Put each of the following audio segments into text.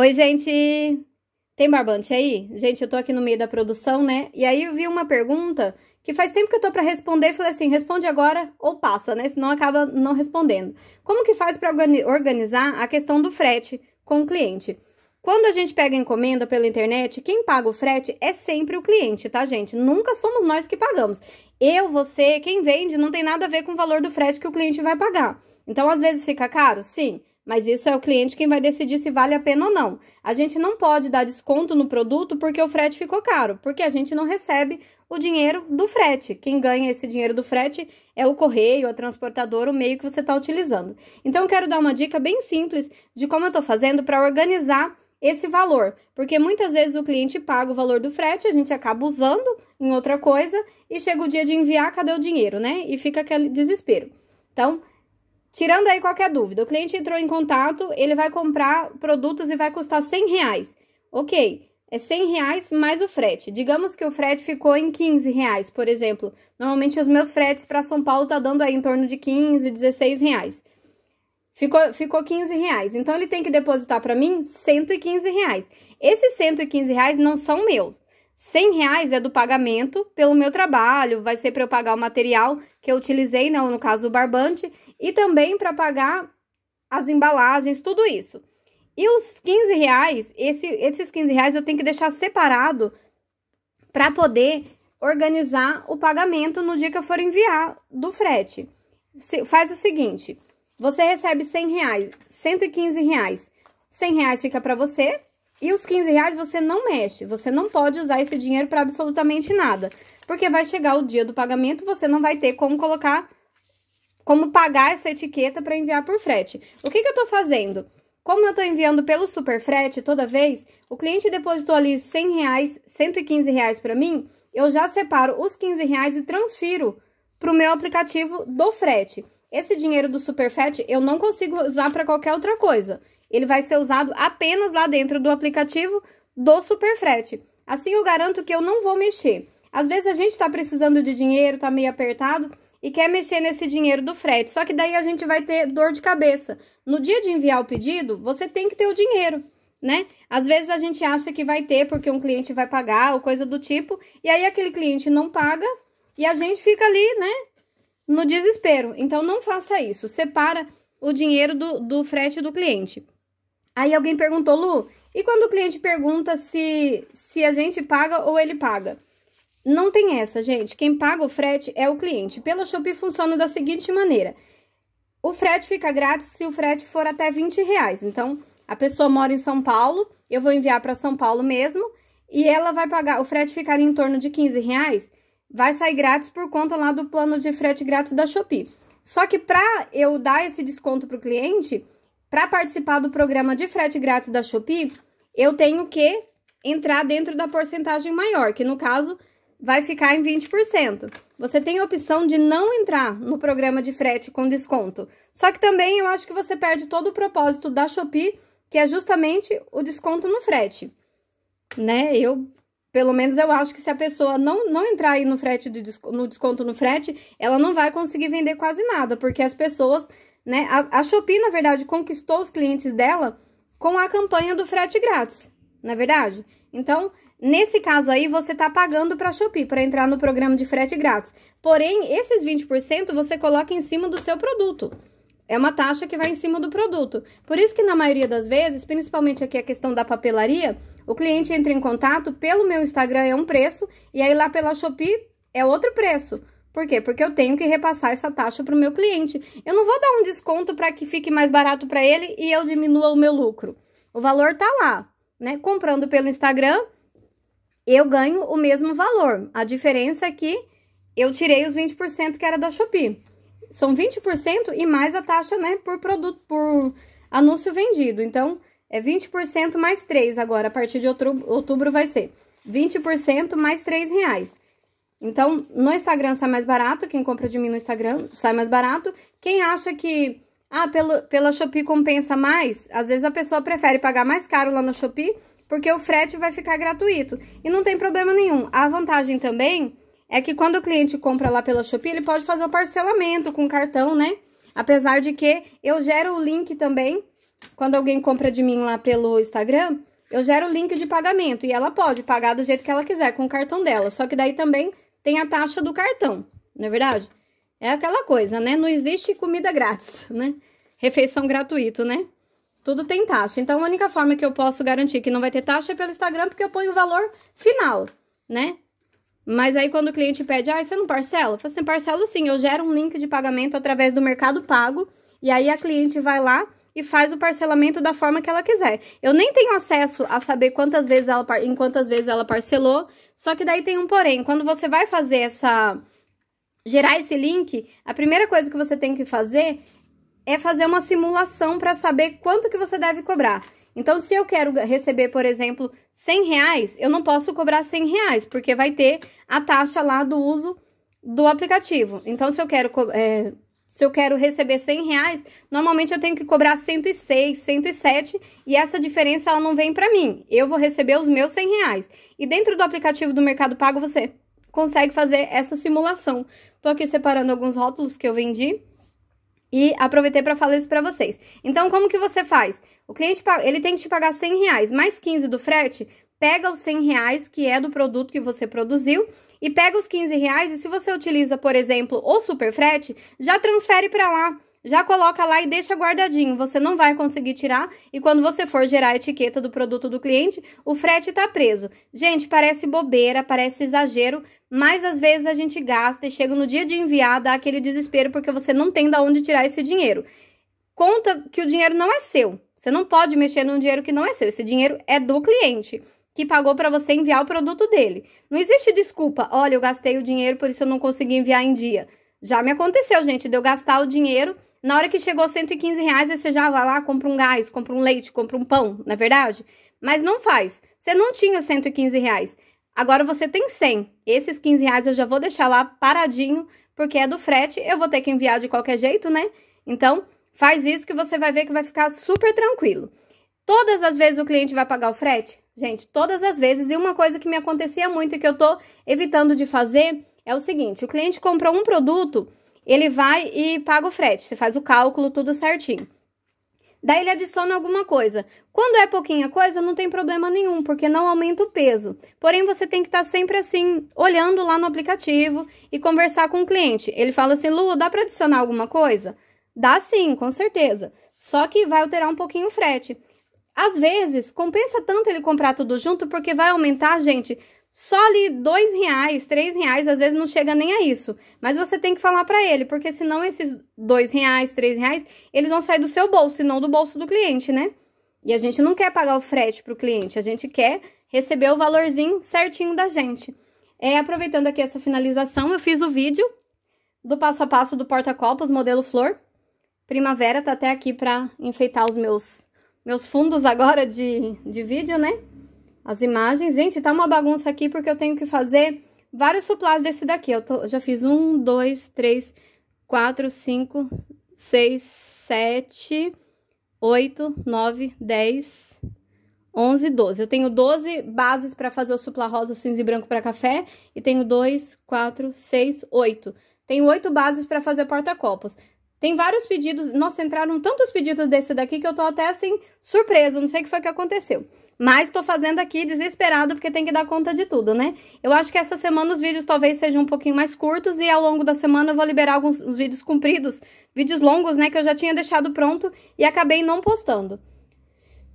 Oi, gente! Tem barbante aí? Gente, eu tô aqui no meio da produção, né? E aí eu vi uma pergunta que faz tempo que eu tô pra responder e falei assim, responde agora ou passa, né? Senão acaba não respondendo. Como que faz para organizar a questão do frete com o cliente? Quando a gente pega encomenda pela internet, quem paga o frete é sempre o cliente, tá, gente? Nunca somos nós que pagamos. Eu, você, quem vende, não tem nada a ver com o valor do frete que o cliente vai pagar. Então, às vezes fica caro? Sim. Mas isso é o cliente quem vai decidir se vale a pena ou não. A gente não pode dar desconto no produto porque o frete ficou caro, porque a gente não recebe o dinheiro do frete. Quem ganha esse dinheiro do frete é o correio, a transportadora, o meio que você está utilizando. Então, eu quero dar uma dica bem simples de como eu estou fazendo para organizar esse valor, porque muitas vezes o cliente paga o valor do frete, a gente acaba usando em outra coisa e chega o dia de enviar, cadê o dinheiro, né? E fica aquele desespero. Então, Tirando aí qualquer dúvida, o cliente entrou em contato, ele vai comprar produtos e vai custar 100 reais. Ok, é 100 reais mais o frete. Digamos que o frete ficou em 15 reais, por exemplo. Normalmente os meus fretes para São Paulo tá dando aí em torno de 15, 16 reais. Ficou, ficou 15 reais. Então ele tem que depositar para mim 115 reais. Esses 115 reais não são meus. 100 reais é do pagamento pelo meu trabalho, vai ser para eu pagar o material que eu utilizei, não, né, no caso o barbante, e também para pagar as embalagens, tudo isso. E os 15 reais, esse, esses 15 reais eu tenho que deixar separado para poder organizar o pagamento no dia que eu for enviar do frete. Se, faz o seguinte, você recebe 100 reais, 115 reais. 100 reais fica para você, e os 15 reais você não mexe, você não pode usar esse dinheiro para absolutamente nada, porque vai chegar o dia do pagamento, você não vai ter como colocar, como pagar essa etiqueta para enviar por frete. O que, que eu estou fazendo? Como eu estou enviando pelo super frete toda vez, o cliente depositou ali 100 reais, 115 reais para mim, eu já separo os 15 reais e transfiro para o meu aplicativo do frete. Esse dinheiro do super frete eu não consigo usar para qualquer outra coisa ele vai ser usado apenas lá dentro do aplicativo do Superfrete. Assim eu garanto que eu não vou mexer. Às vezes a gente está precisando de dinheiro, está meio apertado e quer mexer nesse dinheiro do frete. Só que daí a gente vai ter dor de cabeça. No dia de enviar o pedido, você tem que ter o dinheiro, né? Às vezes a gente acha que vai ter porque um cliente vai pagar ou coisa do tipo, e aí aquele cliente não paga e a gente fica ali, né? No desespero. Então não faça isso. Separa o dinheiro do, do frete do cliente. Aí alguém perguntou, Lu, e quando o cliente pergunta se, se a gente paga ou ele paga? Não tem essa, gente. Quem paga o frete é o cliente. Pela Shopee funciona da seguinte maneira. O frete fica grátis se o frete for até 20 reais. Então, a pessoa mora em São Paulo, eu vou enviar para São Paulo mesmo, e ela vai pagar, o frete ficaria em torno de 15 reais, vai sair grátis por conta lá do plano de frete grátis da Shopee. Só que para eu dar esse desconto para o cliente, para participar do programa de frete grátis da Shopee, eu tenho que entrar dentro da porcentagem maior, que no caso vai ficar em 20%. Você tem a opção de não entrar no programa de frete com desconto. Só que também eu acho que você perde todo o propósito da Shopee, que é justamente o desconto no frete. Né? Eu pelo menos eu acho que se a pessoa não, não entrar aí no frete de, no desconto no frete, ela não vai conseguir vender quase nada, porque as pessoas né? A, a Shopee, na verdade, conquistou os clientes dela com a campanha do frete grátis, na é verdade? Então, nesse caso aí, você está pagando para a Shopee, para entrar no programa de frete grátis. Porém, esses 20% você coloca em cima do seu produto. É uma taxa que vai em cima do produto. Por isso que na maioria das vezes, principalmente aqui a questão da papelaria, o cliente entra em contato pelo meu Instagram é um preço e aí lá pela Shopee é outro preço. Por quê? Porque eu tenho que repassar essa taxa para o meu cliente. Eu não vou dar um desconto para que fique mais barato para ele e eu diminua o meu lucro. O valor tá lá, né? Comprando pelo Instagram, eu ganho o mesmo valor. A diferença é que eu tirei os 20% que era da Shopee. São 20% e mais a taxa, né, por produto, por anúncio vendido. Então, é 20% mais 3 agora, a partir de outubro, outubro vai ser 20% mais 3 reais. Então, no Instagram sai mais barato, quem compra de mim no Instagram sai mais barato. Quem acha que, ah, pelo, pela Shopee compensa mais, às vezes a pessoa prefere pagar mais caro lá no Shopee, porque o frete vai ficar gratuito. E não tem problema nenhum. A vantagem também é que quando o cliente compra lá pela Shopee, ele pode fazer o parcelamento com cartão, né? Apesar de que eu gero o link também, quando alguém compra de mim lá pelo Instagram, eu gero o link de pagamento e ela pode pagar do jeito que ela quiser, com o cartão dela. Só que daí também tem a taxa do cartão, não é verdade? É aquela coisa, né? Não existe comida grátis, né? Refeição gratuito, né? Tudo tem taxa. Então, a única forma que eu posso garantir que não vai ter taxa é pelo Instagram, porque eu ponho o valor final, né? Mas aí, quando o cliente pede, ah, você não parcela? Eu falo assim, parcelo sim, eu gero um link de pagamento através do Mercado Pago, e aí a cliente vai lá e faz o parcelamento da forma que ela quiser. Eu nem tenho acesso a saber quantas vezes ela, em quantas vezes ela parcelou, só que daí tem um porém. Quando você vai fazer essa... Gerar esse link, a primeira coisa que você tem que fazer é fazer uma simulação para saber quanto que você deve cobrar. Então, se eu quero receber, por exemplo, 100 reais, eu não posso cobrar 100 reais, porque vai ter a taxa lá do uso do aplicativo. Então, se eu quero é, se eu quero receber 100 reais, normalmente eu tenho que cobrar 106, 107 e essa diferença ela não vem para mim. Eu vou receber os meus 100 reais. E dentro do aplicativo do Mercado Pago você consegue fazer essa simulação. Tô aqui separando alguns rótulos que eu vendi e aproveitei para falar isso para vocês. Então, como que você faz? O cliente ele tem que te pagar 100 reais mais 15 do frete, pega os 100 reais que é do produto que você produziu e pega os 15 reais e se você utiliza, por exemplo, o super frete, já transfere para lá. Já coloca lá e deixa guardadinho, você não vai conseguir tirar e quando você for gerar a etiqueta do produto do cliente, o frete está preso. Gente, parece bobeira, parece exagero, mas às vezes a gente gasta e chega no dia de enviar, dá aquele desespero porque você não tem de onde tirar esse dinheiro. Conta que o dinheiro não é seu, você não pode mexer num dinheiro que não é seu, esse dinheiro é do cliente que pagou para você enviar o produto dele. Não existe desculpa, olha, eu gastei o dinheiro, por isso eu não consegui enviar em dia. Já me aconteceu, gente, de eu gastar o dinheiro, na hora que chegou 115 reais, você já vai lá, compra um gás, compra um leite, compra um pão, não é verdade? Mas não faz, você não tinha 115 reais, agora você tem 100. Esses 15 reais eu já vou deixar lá paradinho, porque é do frete, eu vou ter que enviar de qualquer jeito, né? Então, faz isso que você vai ver que vai ficar super tranquilo. Todas as vezes o cliente vai pagar o frete? Gente, todas as vezes, e uma coisa que me acontecia muito e que eu tô evitando de fazer é o seguinte: o cliente compra um produto, ele vai e paga o frete, você faz o cálculo tudo certinho. Daí ele adiciona alguma coisa. Quando é pouquinha coisa, não tem problema nenhum, porque não aumenta o peso. Porém, você tem que estar tá sempre assim, olhando lá no aplicativo e conversar com o cliente. Ele fala assim: Lu, dá para adicionar alguma coisa? Dá sim, com certeza. Só que vai alterar um pouquinho o frete. Às vezes, compensa tanto ele comprar tudo junto, porque vai aumentar, gente, só ali dois reais, três reais, às vezes não chega nem a isso. Mas você tem que falar para ele, porque senão esses dois reais, três reais, eles vão sair do seu bolso e não do bolso do cliente, né? E a gente não quer pagar o frete para o cliente, a gente quer receber o valorzinho certinho da gente. É, aproveitando aqui essa finalização, eu fiz o vídeo do passo a passo do porta-copos modelo flor. Primavera tá até aqui para enfeitar os meus meus fundos agora de, de vídeo, né? As imagens. Gente, tá uma bagunça aqui porque eu tenho que fazer vários suplás desse daqui. Eu tô, já fiz um, dois, três, quatro, cinco, seis, sete, oito, nove, dez, onze, doze. Eu tenho doze bases para fazer o suplá rosa, cinza e branco para café. E tenho dois, quatro, seis, oito. Tenho oito bases para fazer porta-copos. Tem vários pedidos, nossa, entraram tantos pedidos desse daqui que eu tô até assim, surpresa, não sei o que foi que aconteceu. Mas tô fazendo aqui desesperado porque tem que dar conta de tudo, né? Eu acho que essa semana os vídeos talvez sejam um pouquinho mais curtos e ao longo da semana eu vou liberar alguns vídeos compridos, vídeos longos, né, que eu já tinha deixado pronto e acabei não postando.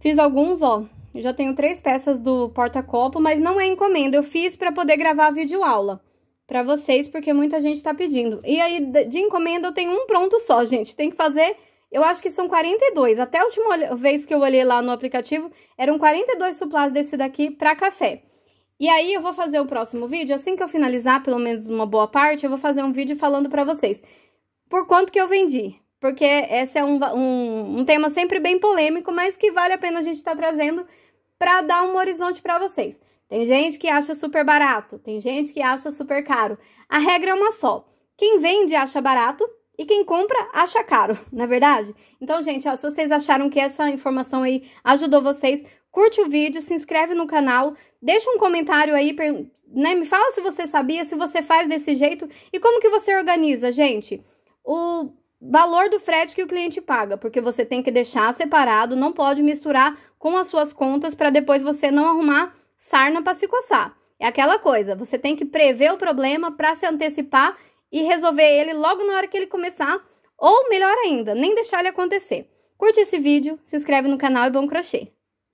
Fiz alguns, ó, eu já tenho três peças do porta-copo, mas não é encomenda, eu fiz para poder gravar vídeo aula para vocês, porque muita gente está pedindo. E aí, de encomenda, eu tenho um pronto só, gente. Tem que fazer, eu acho que são 42. Até a última vez que eu olhei lá no aplicativo, eram 42 suplados desse daqui para café. E aí, eu vou fazer o próximo vídeo, assim que eu finalizar, pelo menos uma boa parte, eu vou fazer um vídeo falando para vocês por quanto que eu vendi. Porque esse é um, um, um tema sempre bem polêmico, mas que vale a pena a gente estar tá trazendo para dar um horizonte para vocês. Tem gente que acha super barato, tem gente que acha super caro. A regra é uma só: quem vende acha barato e quem compra acha caro, na é verdade? Então, gente, ó, se vocês acharam que essa informação aí ajudou vocês, curte o vídeo, se inscreve no canal, deixa um comentário aí, né, me fala se você sabia, se você faz desse jeito e como que você organiza, gente. O valor do frete que o cliente paga, porque você tem que deixar separado, não pode misturar com as suas contas para depois você não arrumar sarna para se coçar. É aquela coisa, você tem que prever o problema para se antecipar e resolver ele logo na hora que ele começar, ou melhor ainda, nem deixar ele acontecer. Curte esse vídeo, se inscreve no canal e bom crochê!